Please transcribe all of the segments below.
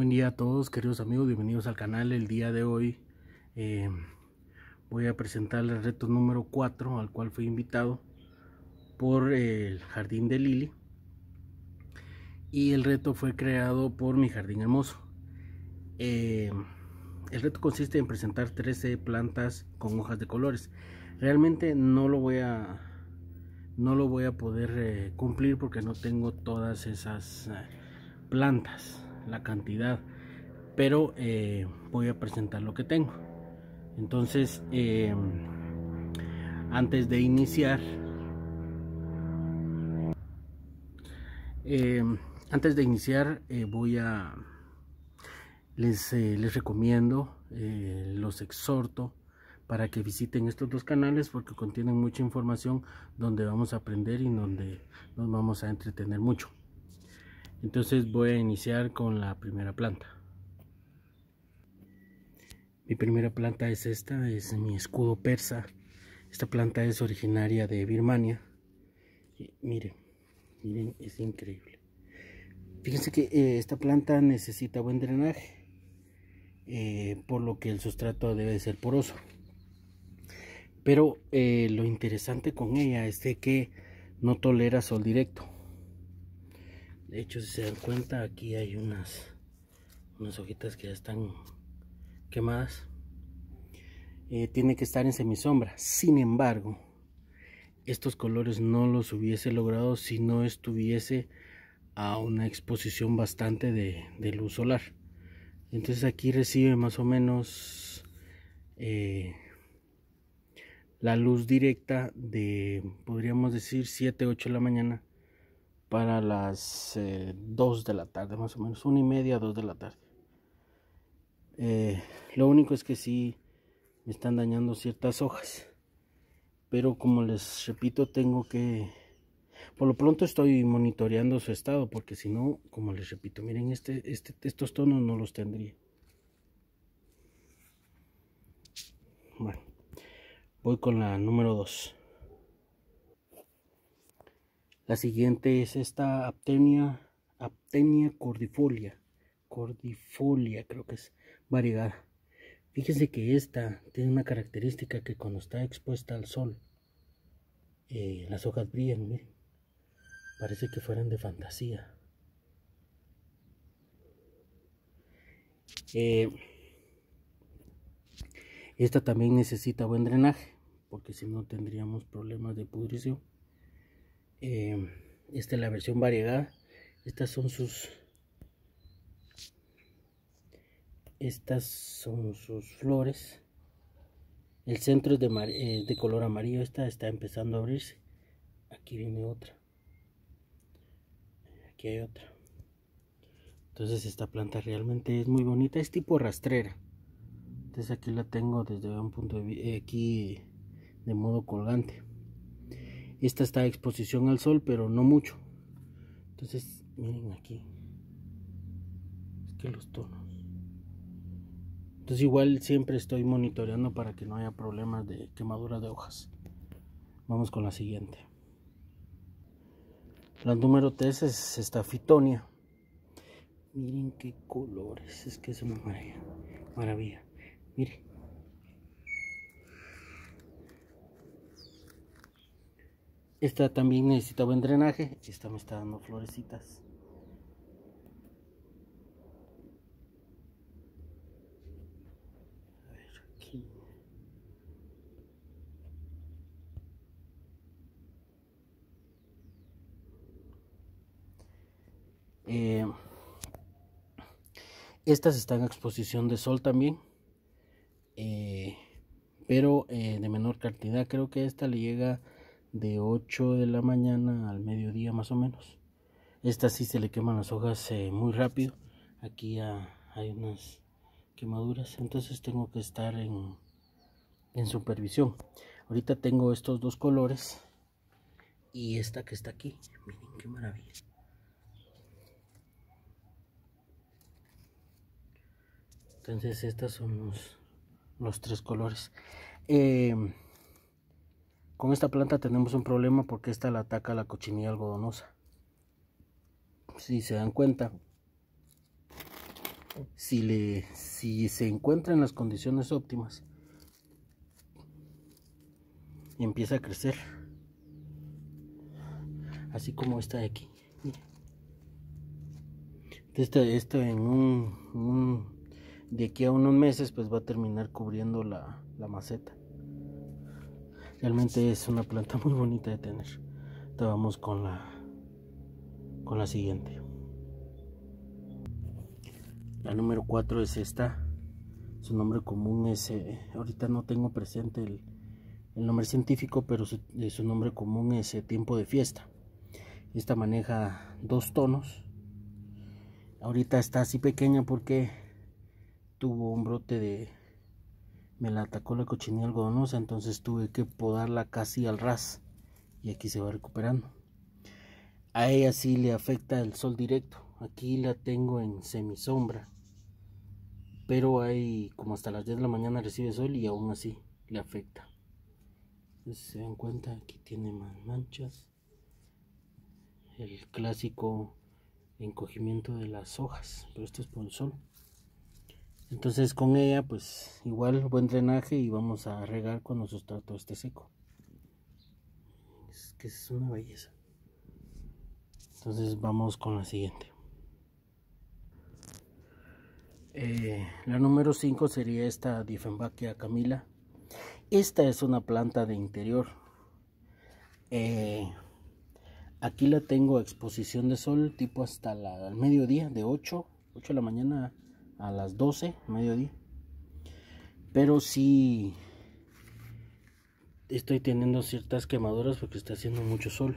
Buen día a todos queridos amigos, bienvenidos al canal. El día de hoy eh, voy a presentar el reto número 4 al cual fui invitado por el Jardín de Lili. Y el reto fue creado por mi Jardín Hermoso. Eh, el reto consiste en presentar 13 plantas con hojas de colores. Realmente no lo voy a, no lo voy a poder eh, cumplir porque no tengo todas esas plantas la cantidad pero eh, voy a presentar lo que tengo entonces eh, antes de iniciar eh, antes de iniciar voy a les, les recomiendo los exhorto para que visiten estos dos canales porque contienen mucha información donde vamos a aprender y donde nos vamos a entretener mucho entonces voy a iniciar con la primera planta. Mi primera planta es esta, es mi escudo persa. Esta planta es originaria de Birmania. miren, es increíble. Fíjense que eh, esta planta necesita buen drenaje, eh, por lo que el sustrato debe ser poroso. Pero eh, lo interesante con ella es que no tolera sol directo de hecho si se dan cuenta aquí hay unas hojitas que ya están quemadas eh, tiene que estar en semisombra sin embargo estos colores no los hubiese logrado si no estuviese a una exposición bastante de, luz solar entonces aquí recibe más o menos eh, la luz directa de podríamos decir 7 8 de la mañana para las 2 eh, de la tarde, más o menos, una y media, 2 de la tarde. Eh, lo único es que sí me están dañando ciertas hojas, pero como les repito, tengo que, por lo pronto estoy monitoreando su estado, porque si no, como les repito, miren, este, este, estos tonos no los tendría. Bueno, voy con la número 2. La siguiente es esta Aptenia, Aptenia cordifolia. Cordifolia, creo que es variedad. Fíjense que esta tiene una característica que cuando está expuesta al sol, eh, las hojas brillan, miren. Parece que fueran de fantasía. Eh, esta también necesita buen drenaje, porque si no tendríamos problemas de pudrición. Em, esta es la versión variegada. Estas son sus... Estas son sus flores. El centro es eh, de, color amarillo. Esta está empezando a abrirse. Aquí viene otra. Aquí hay otra. Entonces esta planta realmente es muy bonita. Es tipo rastrera. Entonces aquí la tengo desde un punto de vista. Eh, aquí de modo colgante. Esta está a exposición al sol, pero no mucho. Entonces, miren aquí. Es que los tonos. Entonces igual siempre estoy monitoreando para que no haya problemas de quemadura de hojas. Vamos con la siguiente. La número 3 es esta fitonia. Miren qué colores, es que se me maravilla. maravilla. Miren. Esta también necesita buen drenaje. Esta me está dando florecitas. A ver, aquí. Eh, estas están a exposición de sol también. Eh, pero eh, de menor cantidad. Creo que esta le llega de 8 de la mañana al mediodía más o menos. Esta sí se le queman las hojas eh, muy rápido. Aquí ah, hay unas quemaduras, entonces tengo que estar en, en supervisión. Ahorita tengo estos dos colores y esta que está aquí. Miren qué maravilla. Entonces estas son los, los tres colores. Eh, con esta planta tenemos un problema porque esta la ataca la cochinilla algodonosa. Si se dan cuenta, si, le, si se encuentra en las condiciones óptimas, empieza a crecer. Así como esta de aquí. Esta esta en un, de aquí a unos meses pues va a terminar cubriendo la maceta. Realmente es una planta muy bonita de tener. Entonces vamos con la con la siguiente. La número 4 es esta. Su nombre común es eh, ahorita no tengo presente el, nombre científico, pero su, eh, nombre común es eh, tiempo de fiesta. Esta maneja dos tonos. Ahorita está así pequeña porque tuvo un brote de me la atacó la cochinilla algodonosa, entonces tuve que podarla casi al ras y aquí se va recuperando. A ella sí le afecta el sol directo, aquí la tengo en semisombra, pero hay como hasta las 10 de la mañana recibe sol y aún así le afecta. Entonces, se dan cuenta, aquí tiene más manchas, el clásico encogimiento de las hojas, pero esto es por el sol. Entonces con ella pues igual buen drenaje y vamos a regar cuando su sustrato esté seco. Es que es una belleza. Entonces vamos con la siguiente. Eh, la número 5 sería esta Diefenbachia camila. Esta es una planta de interior. Eh, aquí la tengo a exposición de sol tipo hasta la, al mediodía de 8, 8 de la mañana a las 12, mediodía. Pero sí estoy teniendo ciertas quemaduras porque está haciendo mucho sol.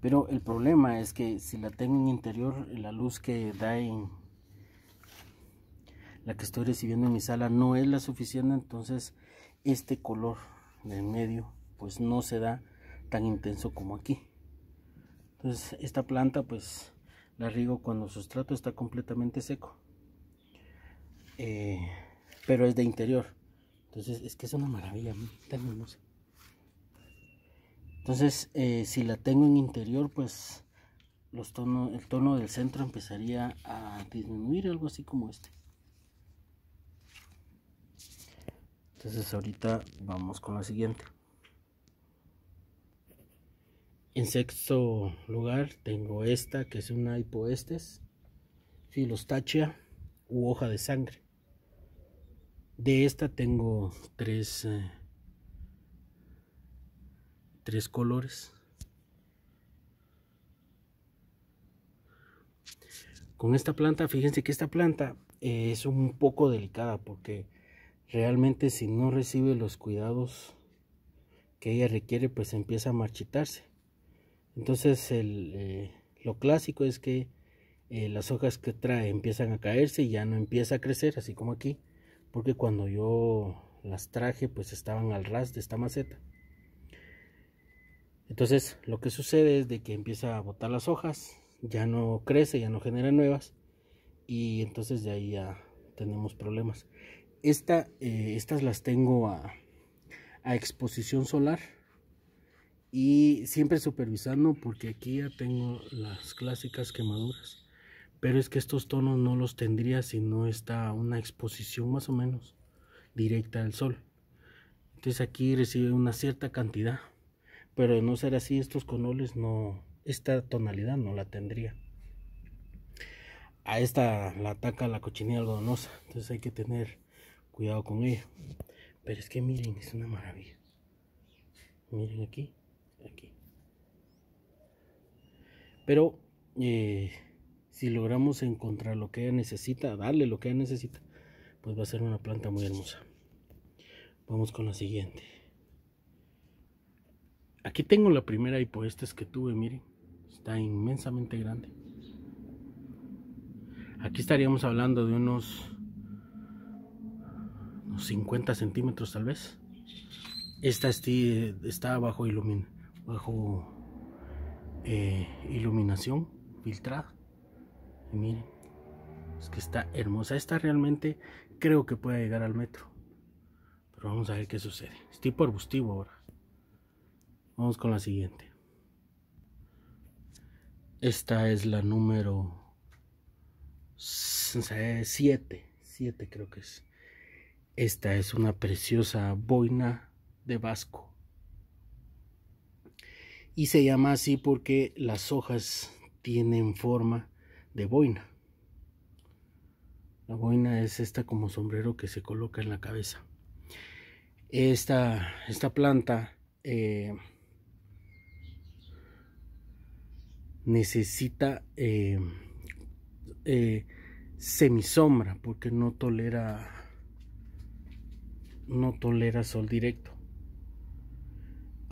Pero el problema es que si la tengo en interior, la luz que da en la que estoy recibiendo en mi sala no es la suficiente, entonces este color del medio pues no se da tan intenso como aquí. Entonces esta planta pues la riego cuando el sustrato está completamente seco. Eh, pero es de interior. Entonces es que es una maravilla, Entonces eh, si la tengo en interior, pues el tono del centro empezaría a disminuir, algo así como este. Entonces ahorita vamos con la siguiente. En sexto lugar tengo esta que es una hipoestes, filostachia u hoja de sangre. De esta tengo eh, tres, colores. Con esta planta, fíjense que esta planta eh, es un poco delicada porque realmente si no recibe los cuidados que ella requiere, pues empieza a marchitarse entonces eh, lo clásico es que eh, las hojas que trae empiezan a caerse y ya no empieza a crecer, así como aquí, porque cuando yo las traje pues estaban al ras de esta maceta. Entonces lo que sucede es de que empieza a botar las hojas, ya no crece, ya no genera nuevas y entonces de ahí ya tenemos problemas. Eh, estas las tengo a exposición solar y siempre supervisando porque aquí ya tengo las clásicas quemaduras pero es que estos tonos no los tendría si no está una exposición más o menos directa al sol entonces aquí recibe una cierta cantidad pero de no ser así estos colores no esta tonalidad no la tendría a esta la ataca la cochinilla algodonosa entonces hay que tener cuidado con ella pero es que miren es una maravilla miren aquí Pero eh, si logramos encontrar lo que ella necesita, darle lo que ella necesita, pues va a ser una planta muy hermosa. Vamos con la siguiente. Aquí tengo la primera hipoestes que tuve, miren. Está inmensamente grande. Aquí estaríamos hablando de unos, unos 50 centímetros tal vez. Esta está bajo ilumina, bajo eh, iluminación filtrada. Y miren, es que está hermosa. Esta realmente creo que puede llegar al metro. Pero vamos a ver qué sucede. Es tipo arbustivo ahora. Vamos con la siguiente. Esta es la número 7. 7 creo que es. Esta es una preciosa boina de Vasco y se llama así porque las hojas tienen forma de boina. La boina es esta como sombrero que se coloca en la cabeza. Esta, esta planta eh, necesita eh, eh, semisombra porque no tolera no tolera sol directo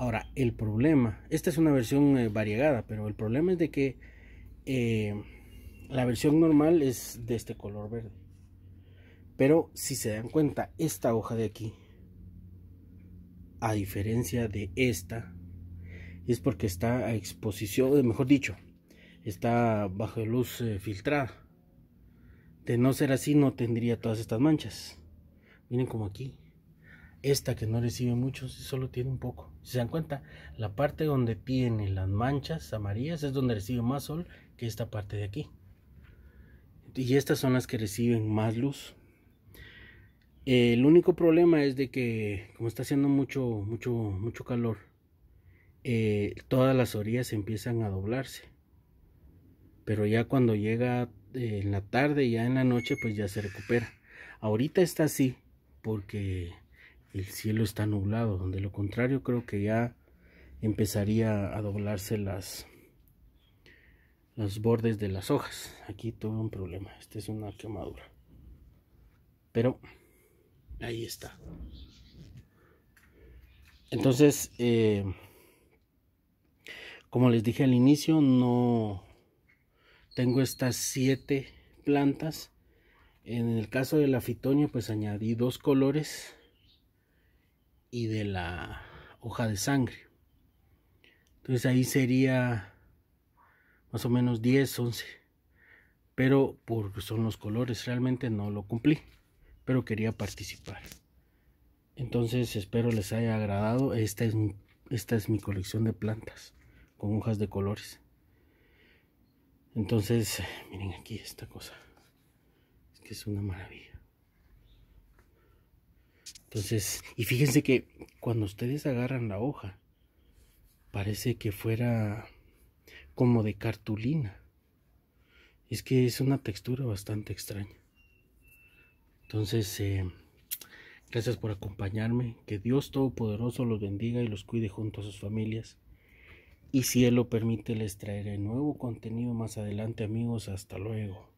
Ahora, el problema, esta es una versión eh, variegada, pero el problema es de que eh, la versión normal es de este color verde. Pero si se dan cuenta, esta hoja de aquí, a diferencia de esta, es porque está a exposición, eh, mejor dicho, está bajo luz filtrada. De no ser así, no tendría todas estas manchas. Miren como aquí, esta que no recibe mucho solo tiene un poco. Si se dan cuenta, la parte donde tiene las manchas amarillas es donde recibe más sol que esta parte de aquí. Y estas son las que reciben más luz. El único problema es de que como está haciendo mucho, mucho, mucho calor, eh, todas las orillas empiezan a doblarse. Pero ya cuando llega eh, en la tarde, ya en la noche, pues ya se recupera. Ahorita está así porque el cielo está nublado. De lo contrario, creo que ya empezaría a doblarse las los bordes de las hojas. Aquí tuve un problema. Esta es una quemadura. Pero ahí está. Entonces, eh, como les dije al inicio, no tengo estas siete plantas. En el caso de la pues añadí dos colores y de la hoja de sangre. Entonces ahí sería más o menos 10, 11. Pero por son los colores, realmente no lo cumplí. Pero quería participar. Entonces espero les haya agradado. Esta es, esta es mi colección de plantas con hojas de colores. Entonces, miren aquí esta cosa. Es que es una maravilla. Entonces, y fíjense que cuando ustedes agarran la hoja, parece que fuera como de cartulina. Es que es una textura bastante extraña. Entonces, eh, gracias por acompañarme. Que Dios Todopoderoso los bendiga y los cuide junto a sus familias. Y si Él lo permite, les traeré nuevo contenido más adelante, amigos. Hasta luego.